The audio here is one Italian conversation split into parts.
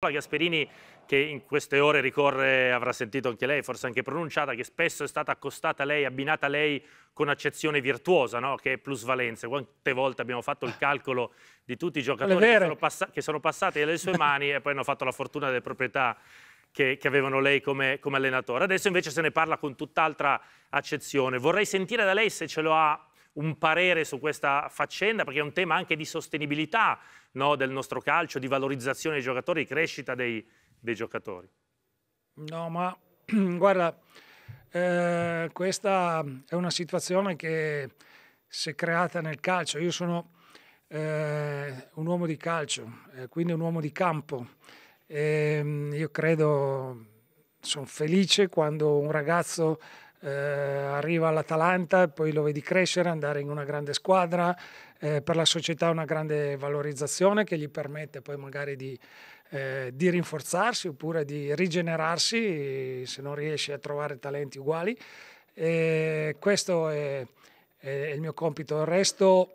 La Gasperini che in queste ore ricorre, avrà sentito anche lei, forse anche pronunciata, che spesso è stata accostata a lei, abbinata a lei con accezione virtuosa, no? che è plusvalenza. Quante volte abbiamo fatto il calcolo di tutti i giocatori che sono, che sono, passati alle sue mani e poi hanno fatto la fortuna delle proprietà che, che avevano lei come, come allenatore. Adesso invece se ne parla con tutt'altra accezione. Vorrei sentire da lei se ce lo ha un parere su questa faccenda, perché è un tema anche di sostenibilità no, del nostro calcio, di valorizzazione dei giocatori, di crescita dei, dei giocatori. No, ma guarda, eh, questa è una situazione che si è creata nel calcio. Io sono eh, un uomo di calcio, eh, quindi un uomo di campo. E, ehm, io credo, sono felice quando un ragazzo eh, arriva all'Atalanta, poi lo vedi crescere, andare in una grande squadra, eh, per la società una grande valorizzazione che gli permette poi magari di, eh, di rinforzarsi oppure di rigenerarsi se non riesce a trovare talenti uguali. E questo è, è, il mio compito. Il resto,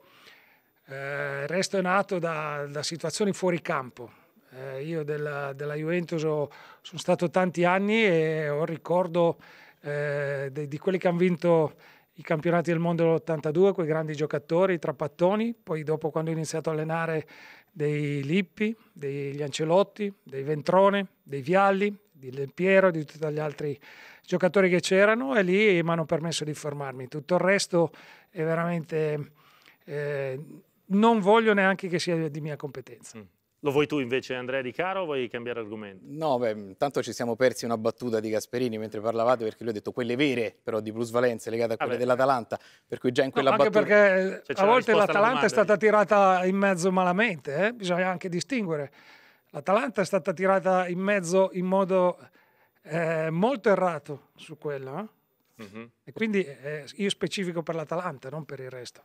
eh, il resto è nato da, da, situazioni fuori campo. Eh, io della, della Juventus ho, sono stato tanti anni e ho ricordo eh, di, di, quelli che hanno vinto i campionati del mondo dell'82, quei grandi giocatori, i Trappattoni, poi dopo quando ho iniziato a allenare dei Lippi, degli Ancelotti, dei Ventrone, dei Vialli, di Lempiero, di tutti gli altri giocatori che c'erano e lì mi hanno permesso di formarmi. Tutto il resto è veramente... Eh, non voglio neanche che sia di mia competenza. Mm. Lo vuoi tu invece Andrea Di Caro o vuoi cambiare argomento? No, beh, intanto mm, ci siamo persi una battuta di Gasperini mentre parlavate perché lui ha detto quelle vere però di plusvalenze legate a quelle ah dell'Atalanta, per cui già in quella no, battuta... Anche perché cioè, a volte l'Atalanta è stata tirata in mezzo malamente, eh? bisogna anche distinguere. L'Atalanta è stata tirata in mezzo in modo eh, molto errato su quella. Eh? Mm -hmm. E quindi eh, io specifico per l'Atalanta, non per il resto.